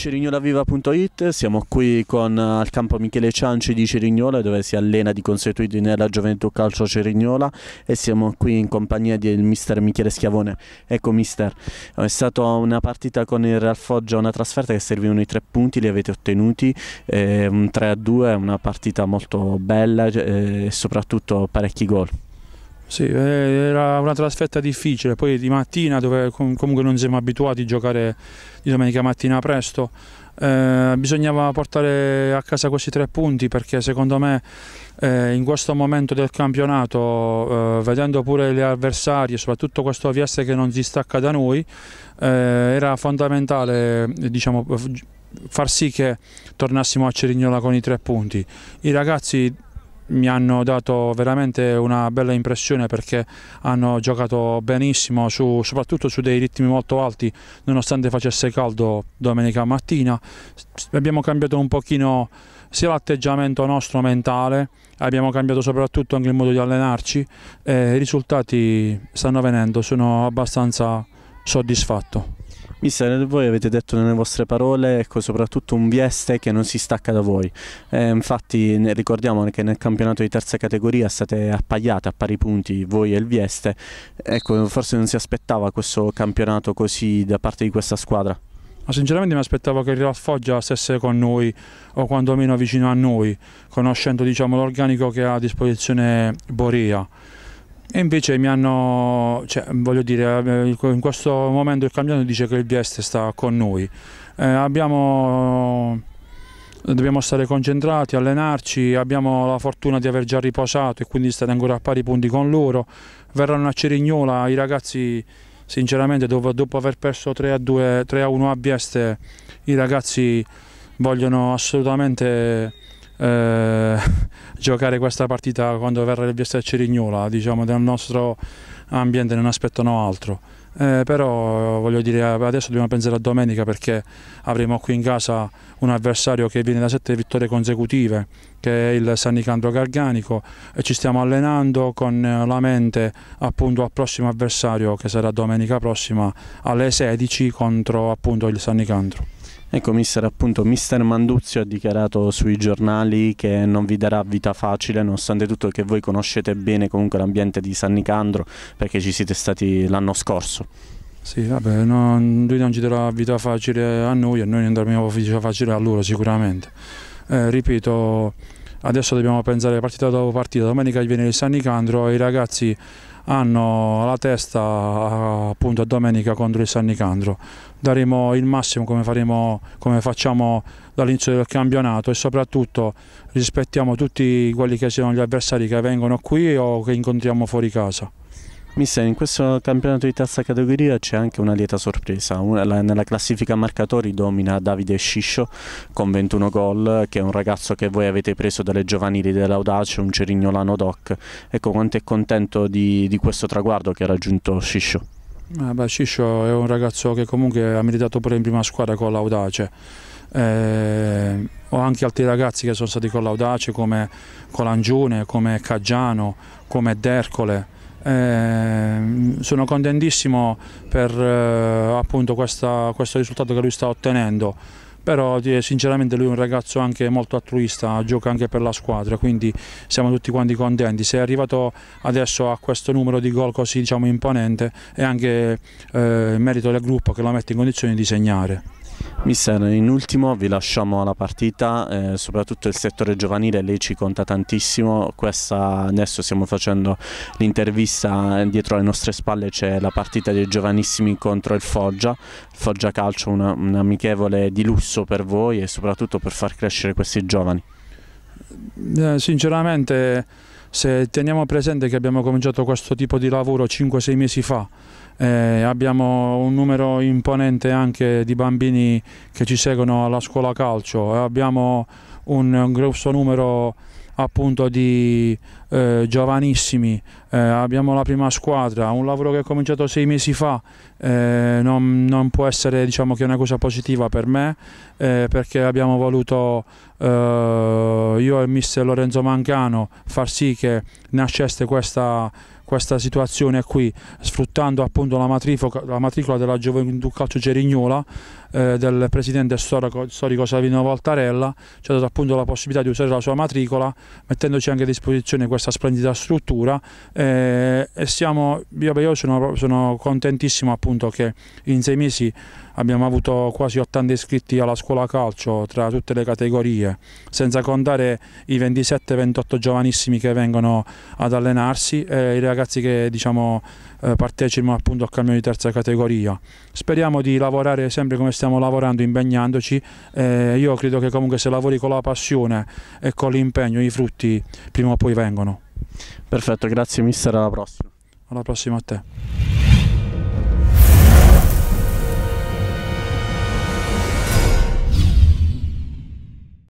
cerignolaviva.it, siamo qui con, eh, al campo Michele Cianci di Cerignola dove si allena di consuetudine nella Gioventù Calcio Cerignola e siamo qui in compagnia del mister Michele Schiavone. Ecco mister, è stata una partita con il Real Foggia, una trasferta che servivano i tre punti, li avete ottenuti, eh, un 3-2, una partita molto bella eh, e eh, soprattutto parecchi gol. Sì, eh, era una trasferta difficile, poi di mattina dove comunque non siamo abituati a giocare di domenica mattina presto, eh, bisognava portare a casa questi tre punti perché secondo me eh, in questo momento del campionato, eh, vedendo pure gli avversari e soprattutto questo Avieste che non si stacca da noi, eh, era fondamentale diciamo, far sì che tornassimo a Cerignola con i tre punti. I ragazzi mi hanno dato veramente una bella impressione perché hanno giocato benissimo, su, soprattutto su dei ritmi molto alti, nonostante facesse caldo domenica mattina. Abbiamo cambiato un pochino sia l'atteggiamento nostro mentale, abbiamo cambiato soprattutto anche il modo di allenarci e i risultati stanno venendo, sono abbastanza soddisfatto. Mister, voi avete detto nelle vostre parole, ecco, soprattutto un Vieste che non si stacca da voi. Eh, infatti ricordiamo che nel campionato di terza categoria state appagliate a pari punti voi e il Vieste. Ecco, forse non si aspettava questo campionato così da parte di questa squadra. Ma sinceramente mi aspettavo che il Real Foggia stesse con noi o quantomeno vicino a noi, conoscendo diciamo, l'organico che ha a disposizione Borea. E invece mi hanno, cioè, voglio dire, eh, in questo momento il campione dice che il BS sta con noi. Eh, abbiamo dobbiamo stare concentrati, allenarci, abbiamo la fortuna di aver già riposato e quindi stare ancora a pari punti con loro. Verranno a Cerignola, i ragazzi sinceramente dopo, dopo aver perso 3-2, a 3-1 a Bieste, i ragazzi vogliono assolutamente eh, giocare questa partita quando verrà il BSC Cerignola, diciamo nel nostro ambiente non aspettano altro. Eh, però voglio dire adesso dobbiamo pensare a domenica perché avremo qui in casa un avversario che viene da sette vittorie consecutive che è il San Nicandro Garganico e ci stiamo allenando con la mente appunto al prossimo avversario che sarà domenica prossima alle 16 contro appunto il San Nicandro. Ecco, mister, appunto, mister Manduzio ha dichiarato sui giornali che non vi darà vita facile, nonostante tutto che voi conoscete bene comunque l'ambiente di San Nicandro, perché ci siete stati l'anno scorso. Sì, vabbè, no, lui non ci darà vita facile a noi e noi non daremo vita facile a loro sicuramente. Eh, ripeto, adesso dobbiamo pensare partita dopo partita, domenica viene il San Nicandro e i ragazzi hanno la testa appunto a domenica contro il San Nicandro. Daremo il massimo come, faremo, come facciamo dall'inizio del campionato e soprattutto rispettiamo tutti quelli che sono gli avversari che vengono qui o che incontriamo fuori casa. Mister, in questo campionato di terza categoria c'è anche una lieta sorpresa. Nella classifica marcatori domina Davide Sciscio con 21 gol, che è un ragazzo che voi avete preso dalle giovanili dell'Audace, un cerignolano doc. Ecco, quanto è contento di, di questo traguardo che ha raggiunto Sciscio? Eh beh, Sciscio è un ragazzo che comunque ha meritato pure in prima squadra con l'Audace. Eh, ho anche altri ragazzi che sono stati con l'Audace come Colangione, come Caggiano, come Dercole Ehm, sono contentissimo per eh, appunto questa, questo risultato che lui sta ottenendo però eh, sinceramente lui è un ragazzo anche molto altruista, gioca anche per la squadra, quindi siamo tutti quanti contenti. Se è arrivato adesso a questo numero di gol così diciamo, imponente è anche eh, merito del gruppo che lo mette in condizione di segnare. Mister, in ultimo vi lasciamo alla partita, eh, soprattutto il settore giovanile, lei ci conta tantissimo, Questa, adesso stiamo facendo l'intervista, eh, dietro le nostre spalle c'è la partita dei giovanissimi contro il Foggia, Foggia Calcio una, un amichevole di lusso per voi e soprattutto per far crescere questi giovani. Eh, sinceramente se teniamo presente che abbiamo cominciato questo tipo di lavoro 5-6 mesi fa, eh, abbiamo un numero imponente anche di bambini che ci seguono alla scuola calcio, abbiamo un, un grosso numero appunto di eh, giovanissimi, eh, abbiamo la prima squadra, un lavoro che è cominciato sei mesi fa, eh, non, non, può essere diciamo che una cosa positiva per me eh, perché abbiamo voluto eh, io e il mister Lorenzo Mancano far sì che nascesse questa questa situazione qui, sfruttando appunto la, la matricola della Gioventù Calcio Gerignola eh, del presidente storico, storico Savino Voltarella, ci ha dato appunto la possibilità di usare la sua matricola, mettendoci anche a disposizione questa splendida struttura eh, e siamo, io, io sono, sono contentissimo appunto che in sei mesi abbiamo avuto quasi 80 iscritti alla scuola calcio tra tutte le categorie, senza contare i 27-28 giovanissimi che vengono ad allenarsi e i ragazzi che diciamo, eh, partecipano appunto al camion di terza categoria. Speriamo di lavorare sempre come stiamo lavorando, impegnandoci. Eh, io credo che comunque se lavori con la passione e con l'impegno i frutti prima o poi vengono. Perfetto, grazie mister, alla prossima. Alla prossima a te.